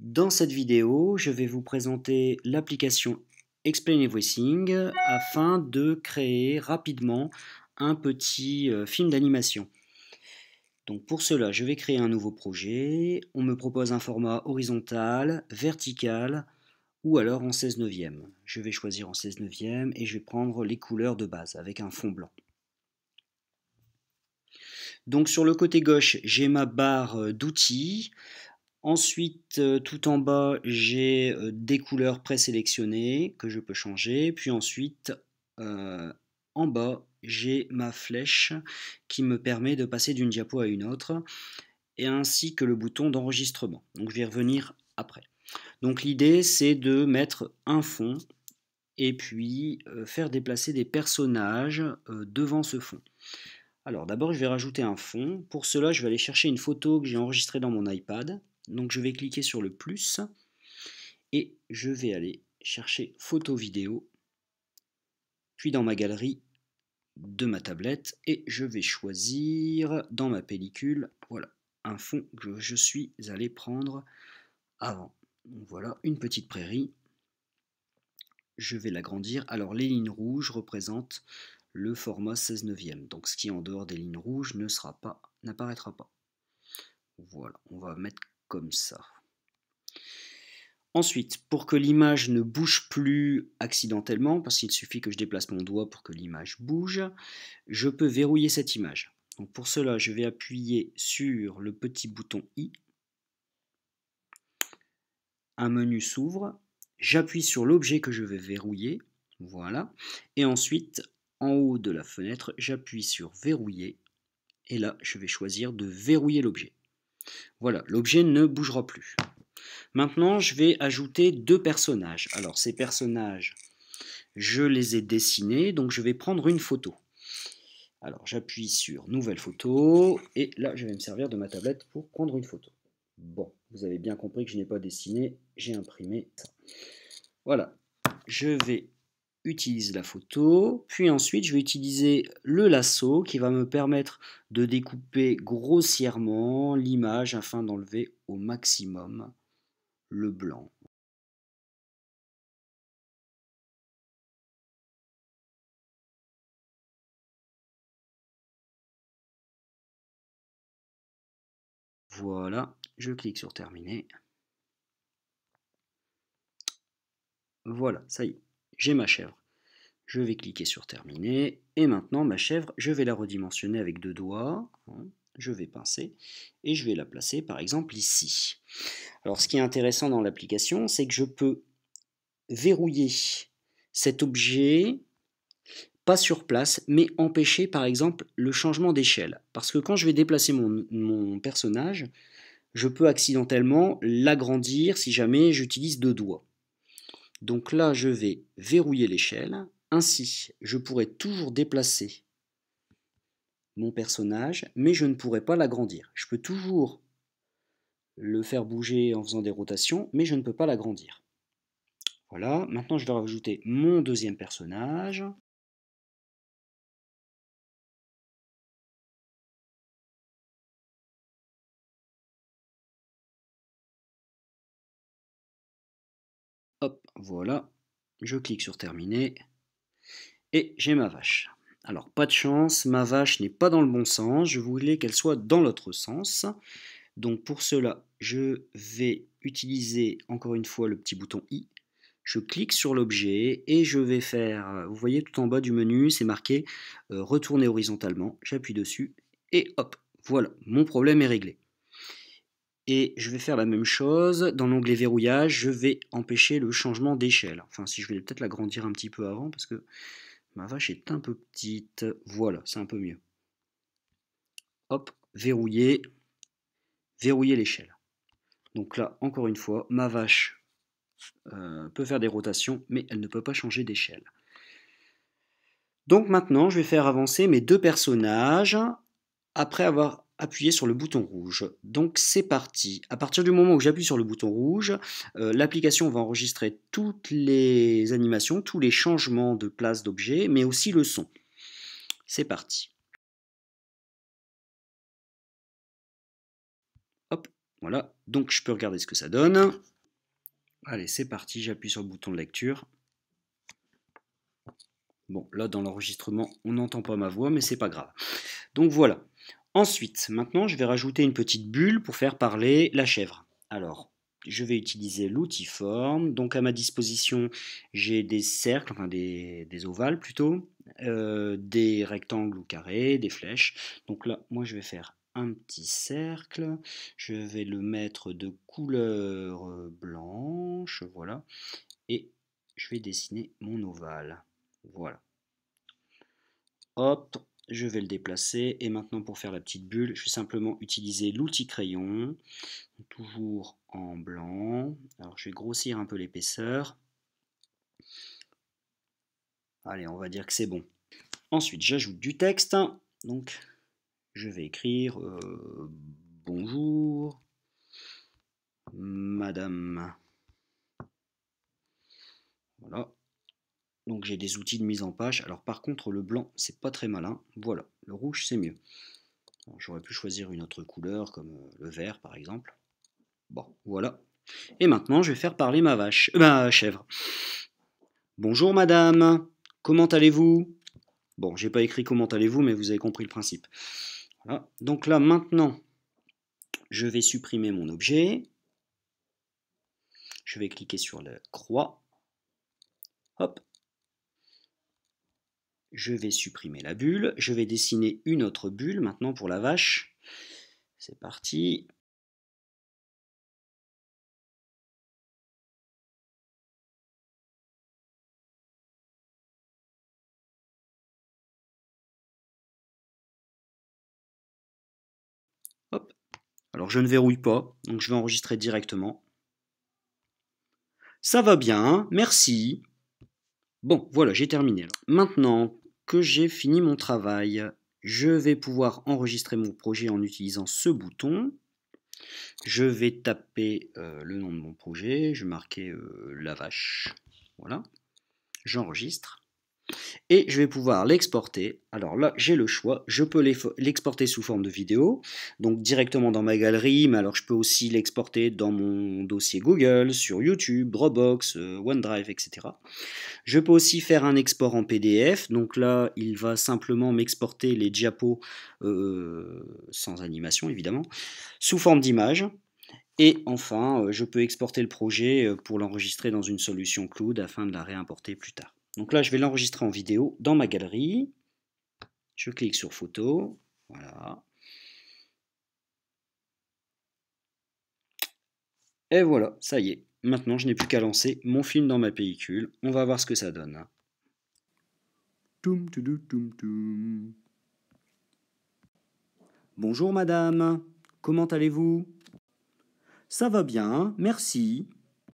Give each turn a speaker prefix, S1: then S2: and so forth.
S1: Dans cette vidéo, je vais vous présenter l'application Explain Everything afin de créer rapidement un petit euh, film d'animation. Donc pour cela, je vais créer un nouveau projet. On me propose un format horizontal, vertical ou alors en 16 neuvième. Je vais choisir en 16 neuvième et je vais prendre les couleurs de base avec un fond blanc. Donc sur le côté gauche, j'ai ma barre euh, d'outils. Ensuite, euh, tout en bas, j'ai euh, des couleurs présélectionnées que je peux changer. Puis ensuite, euh, en bas, j'ai ma flèche qui me permet de passer d'une diapo à une autre, et ainsi que le bouton d'enregistrement. Donc je vais y revenir après. Donc l'idée, c'est de mettre un fond et puis faire déplacer des personnages devant ce fond. Alors d'abord, je vais rajouter un fond. Pour cela, je vais aller chercher une photo que j'ai enregistrée dans mon iPad. Donc je vais cliquer sur le plus et je vais aller chercher photo vidéo. Puis dans ma galerie de ma tablette et je vais choisir dans ma pellicule, voilà, un fond que je suis allé prendre avant. voilà, une petite prairie. Je vais l'agrandir. Alors les lignes rouges représentent le format 16 neuvième. Donc ce qui est en dehors des lignes rouges ne sera pas, n'apparaîtra pas. Voilà, on va mettre comme ça. Ensuite, pour que l'image ne bouge plus accidentellement, parce qu'il suffit que je déplace mon doigt pour que l'image bouge, je peux verrouiller cette image. Donc pour cela, je vais appuyer sur le petit bouton I. Un menu s'ouvre. J'appuie sur l'objet que je vais verrouiller. Voilà. Et ensuite, en haut de la fenêtre, j'appuie sur verrouiller. Et là, je vais choisir de verrouiller l'objet. Voilà, l'objet ne bougera plus. Maintenant, je vais ajouter deux personnages. Alors, ces personnages, je les ai dessinés, donc je vais prendre une photo. Alors, j'appuie sur Nouvelle photo, et là, je vais me servir de ma tablette pour prendre une photo. Bon, vous avez bien compris que je n'ai pas dessiné, j'ai imprimé ça. Voilà, je vais utilise la photo, puis ensuite je vais utiliser le lasso qui va me permettre de découper grossièrement l'image afin d'enlever au maximum le blanc. Voilà, je clique sur terminer. Voilà, ça y est j'ai ma chèvre. Je vais cliquer sur terminer et maintenant ma chèvre, je vais la redimensionner avec deux doigts. Hein, je vais pincer et je vais la placer par exemple ici. Alors ce qui est intéressant dans l'application, c'est que je peux verrouiller cet objet pas sur place, mais empêcher par exemple le changement d'échelle. Parce que quand je vais déplacer mon, mon personnage, je peux accidentellement l'agrandir si jamais j'utilise deux doigts. Donc là, je vais verrouiller l'échelle. Ainsi, je pourrais toujours déplacer mon personnage, mais je ne pourrai pas l'agrandir. Je peux toujours le faire bouger en faisant des rotations, mais je ne peux pas l'agrandir. Voilà, maintenant je vais rajouter mon deuxième personnage. Hop, voilà. Je clique sur terminer. Et j'ai ma vache. Alors, pas de chance, ma vache n'est pas dans le bon sens. Je voulais qu'elle soit dans l'autre sens. Donc, pour cela, je vais utiliser encore une fois le petit bouton I. Je clique sur l'objet et je vais faire, vous voyez tout en bas du menu, c'est marqué euh, retourner horizontalement. J'appuie dessus et hop, voilà, mon problème est réglé. Et je vais faire la même chose. Dans l'onglet verrouillage, je vais empêcher le changement d'échelle. Enfin, si je vais peut-être la grandir un petit peu avant, parce que ma vache est un peu petite. Voilà, c'est un peu mieux. Hop, verrouiller, verrouiller l'échelle. Donc là, encore une fois, ma vache euh, peut faire des rotations, mais elle ne peut pas changer d'échelle. Donc maintenant, je vais faire avancer mes deux personnages après avoir appuyer sur le bouton rouge. Donc c'est parti. À partir du moment où j'appuie sur le bouton rouge, euh, l'application va enregistrer toutes les animations, tous les changements de place d'objet, mais aussi le son. C'est parti. Hop, voilà. Donc je peux regarder ce que ça donne. Allez, c'est parti, j'appuie sur le bouton de lecture. Bon, là dans l'enregistrement, on n'entend pas ma voix, mais c'est pas grave. Donc voilà. Ensuite, maintenant, je vais rajouter une petite bulle pour faire parler la chèvre. Alors, je vais utiliser l'outil forme. Donc, à ma disposition, j'ai des cercles, enfin des, des ovales plutôt, euh, des rectangles ou carrés, des flèches. Donc là, moi, je vais faire un petit cercle. Je vais le mettre de couleur euh, blanche, voilà. Et je vais dessiner mon ovale. Voilà. Hop, je vais le déplacer. Et maintenant, pour faire la petite bulle, je vais simplement utiliser l'outil crayon, toujours en blanc. Alors, je vais grossir un peu l'épaisseur. Allez, on va dire que c'est bon. Ensuite, j'ajoute du texte. Donc, je vais écrire euh, Bonjour, Madame. Voilà. Donc j'ai des outils de mise en page. Alors par contre le blanc c'est pas très malin. Voilà, le rouge c'est mieux. J'aurais pu choisir une autre couleur comme euh, le vert par exemple. Bon, voilà. Et maintenant je vais faire parler ma vache, euh, ma chèvre. Bonjour madame, comment allez-vous Bon, j'ai pas écrit comment allez-vous, mais vous avez compris le principe. Donc là maintenant, je vais supprimer mon objet. Je vais cliquer sur la croix. Hop, je vais supprimer la bulle. Je vais dessiner une autre bulle maintenant pour la vache. C'est parti. Hop. Alors je ne verrouille pas, donc je vais enregistrer directement. Ça va bien, hein. merci. Bon, voilà, j'ai terminé. Maintenant, que j'ai fini mon travail. Je vais pouvoir enregistrer mon projet en utilisant ce bouton. Je vais taper euh, le nom de mon projet, je vais marquer euh, la vache. Voilà. J'enregistre et je vais pouvoir l'exporter. Alors là, j'ai le choix, je peux l'exporter sous forme de vidéo, donc directement dans ma galerie, mais alors je peux aussi l'exporter dans mon dossier Google, sur YouTube, Dropbox, euh, OneDrive, etc. Je peux aussi faire un export en PDF, donc là, il va simplement m'exporter les diapos euh, sans animation, évidemment, sous forme d'image. Et enfin, euh, je peux exporter le projet pour l'enregistrer dans une solution cloud afin de la réimporter plus tard. Donc là, je vais l'enregistrer en vidéo dans ma galerie. Je clique sur photo. Voilà. Et voilà, ça y est. Maintenant, je n'ai plus qu'à lancer mon film dans ma pellicule. On va voir ce que ça donne. Bonjour madame, comment allez-vous Ça va bien, merci.